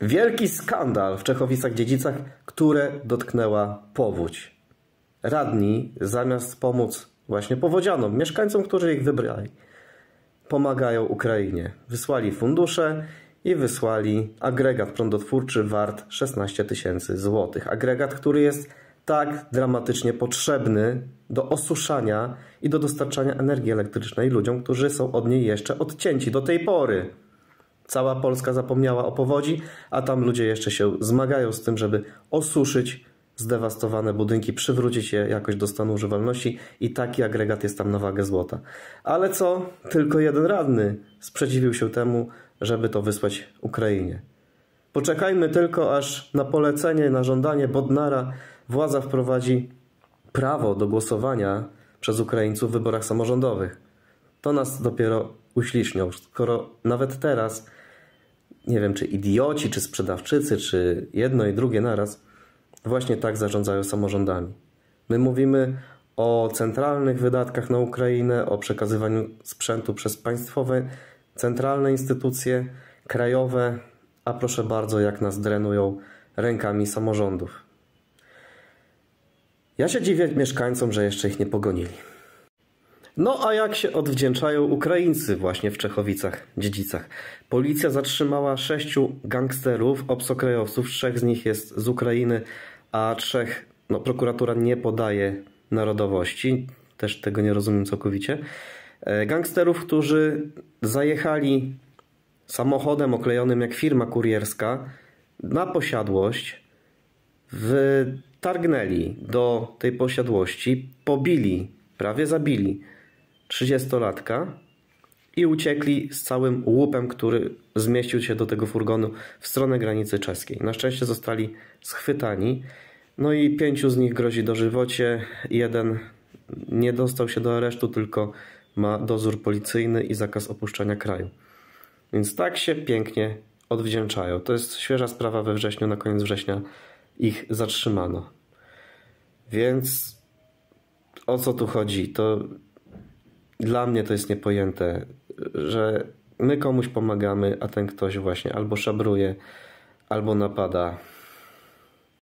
Wielki skandal w Czechowicach Dziedzicach, które dotknęła powódź. Radni, zamiast pomóc właśnie powodzianom, mieszkańcom, którzy ich wybrali, pomagają Ukrainie. Wysłali fundusze i wysłali agregat prądotwórczy wart 16 tysięcy złotych. Agregat, który jest tak dramatycznie potrzebny do osuszania i do dostarczania energii elektrycznej ludziom, którzy są od niej jeszcze odcięci do tej pory. Cała Polska zapomniała o powodzi, a tam ludzie jeszcze się zmagają z tym, żeby osuszyć zdewastowane budynki, przywrócić je jakoś do stanu używalności i taki agregat jest tam na wagę złota. Ale co? Tylko jeden radny sprzeciwił się temu, żeby to wysłać Ukrainie. Poczekajmy tylko, aż na polecenie, na żądanie Bodnara władza wprowadzi prawo do głosowania przez Ukraińców w wyborach samorządowych to nas dopiero uśliśnią. Skoro nawet teraz, nie wiem, czy idioci, czy sprzedawczycy, czy jedno i drugie naraz, właśnie tak zarządzają samorządami. My mówimy o centralnych wydatkach na Ukrainę, o przekazywaniu sprzętu przez państwowe, centralne instytucje, krajowe, a proszę bardzo, jak nas drenują rękami samorządów. Ja się dziwię mieszkańcom, że jeszcze ich nie pogonili. No a jak się odwdzięczają Ukraińcy właśnie w Czechowicach, dziedzicach? Policja zatrzymała sześciu gangsterów, obcokrajowców, trzech z nich jest z Ukrainy, a trzech, no prokuratura nie podaje narodowości, też tego nie rozumiem całkowicie. E, gangsterów, którzy zajechali samochodem oklejonym jak firma kurierska na posiadłość, wtargnęli do tej posiadłości, pobili, prawie zabili 30-latka i uciekli z całym łupem, który zmieścił się do tego furgonu w stronę granicy czeskiej. Na szczęście zostali schwytani. No i pięciu z nich grozi dożywocie. Jeden nie dostał się do aresztu, tylko ma dozór policyjny i zakaz opuszczania kraju. Więc tak się pięknie odwdzięczają. To jest świeża sprawa we wrześniu, na koniec września ich zatrzymano. Więc o co tu chodzi? To dla mnie to jest niepojęte, że my komuś pomagamy, a ten ktoś właśnie albo szabruje, albo napada.